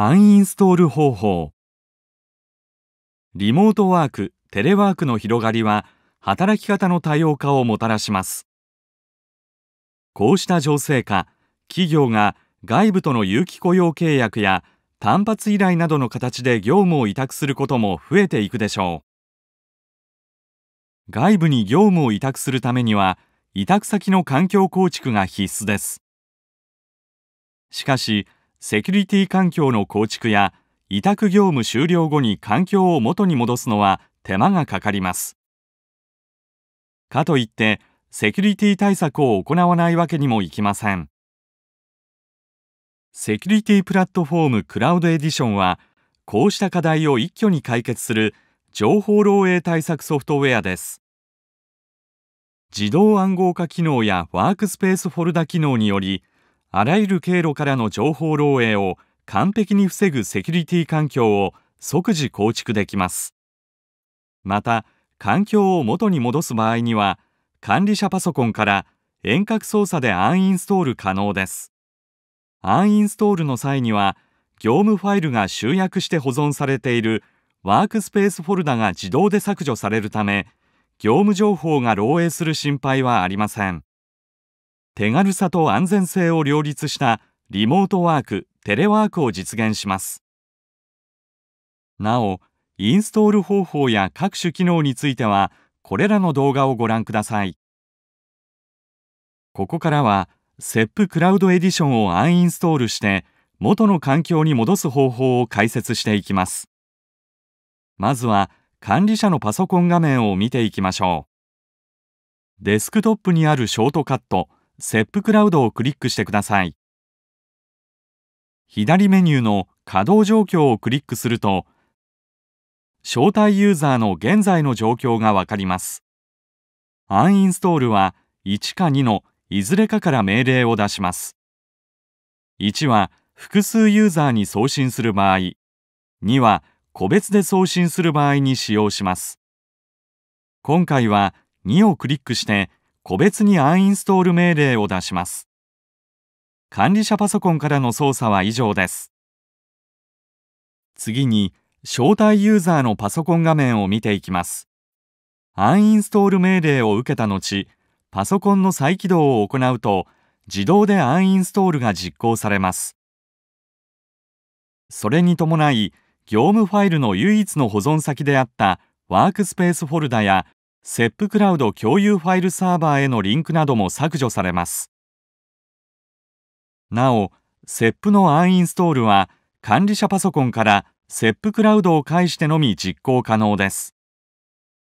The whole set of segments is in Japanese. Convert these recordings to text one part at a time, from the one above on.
アンインストール方法リモートワークテレワークの広がりは働き方の多様化をもたらしますこうした情勢下企業が外部との有期雇用契約や単発依頼などの形で業務を委託することも増えていくでしょう外部に業務を委託するためには委託先の環境構築が必須ですしかしセキュリティ環境の構築や委託業務終了後に環境を元に戻すのは手間がかかります。かといってセキュリティ対策を行わないわけにもいきません。セキュリティプラットフォームクラウドエディションはこうした課題を一挙に解決する情報漏洩対策ソフトウェアです。自動暗号化機能やワークスペースフォルダ機能によりあらゆる経路からの情報漏洩を完璧に防ぐセキュリティ環境を即時構築できますまた環境を元に戻す場合には管理者パソコンから遠隔操作でアンインストール可能ですアンインストールの際には業務ファイルが集約して保存されているワークスペースフォルダが自動で削除されるため業務情報が漏洩する心配はありません手軽さと安全性を両立したリモートワークテレワークを実現しますなおインストール方法や各種機能についてはこれらの動画をご覧くださいここからは SEP クラウドエディションをアンインストールして元の環境に戻す方法を解説していきますまずは管理者のパソコン画面を見ていきましょうデスクトップにあるショートカットセップクラウドをクリックしてください左メニューの稼働状況をクリックすると招待ユーザーの現在の状況がわかりますアンインストールは1か2のいずれかから命令を出します1は複数ユーザーに送信する場合2は個別で送信する場合に使用します今回は2をクリックして個別にアンインストール命令を出します。管理者パソコンからの操作は以上です。次に、招待ユーザーのパソコン画面を見ていきます。アンインストール命令を受けた後、パソコンの再起動を行うと、自動でアンインストールが実行されます。それに伴い、業務ファイルの唯一の保存先であったワークスペースフォルダやセップクラウド共有ファイルサーバーへのリンクなども削除されますなおセップのアンインストールは管理者パソコンからセップクラウドを介してのみ実行可能です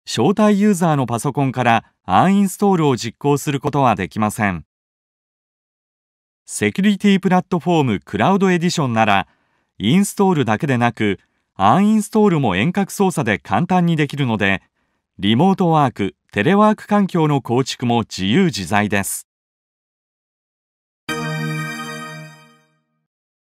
招待ユーザーのパソコンからアンインストールを実行することはできませんセキュリティプラットフォームクラウドエディションならインストールだけでなくアンインストールも遠隔操作で簡単にできるのでリモートワーク、テレワーク環境の構築も自由自在です。